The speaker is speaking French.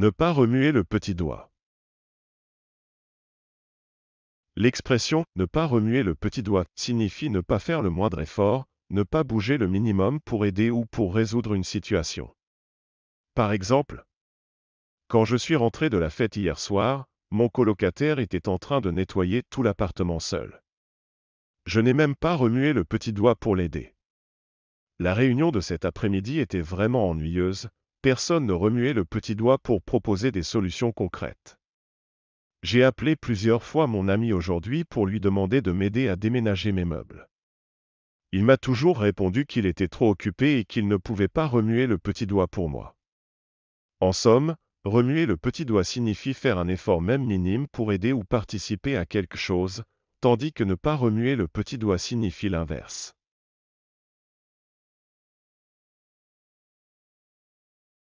Ne pas remuer le petit doigt. L'expression ne pas remuer le petit doigt signifie ne pas faire le moindre effort, ne pas bouger le minimum pour aider ou pour résoudre une situation. Par exemple, quand je suis rentré de la fête hier soir, mon colocataire était en train de nettoyer tout l'appartement seul. Je n'ai même pas remué le petit doigt pour l'aider. La réunion de cet après-midi était vraiment ennuyeuse, personne ne remuait le petit doigt pour proposer des solutions concrètes. J'ai appelé plusieurs fois mon ami aujourd'hui pour lui demander de m'aider à déménager mes meubles. Il m'a toujours répondu qu'il était trop occupé et qu'il ne pouvait pas remuer le petit doigt pour moi. En somme, remuer le petit doigt signifie faire un effort même minime pour aider ou participer à quelque chose, tandis que ne pas remuer le petit doigt signifie l'inverse.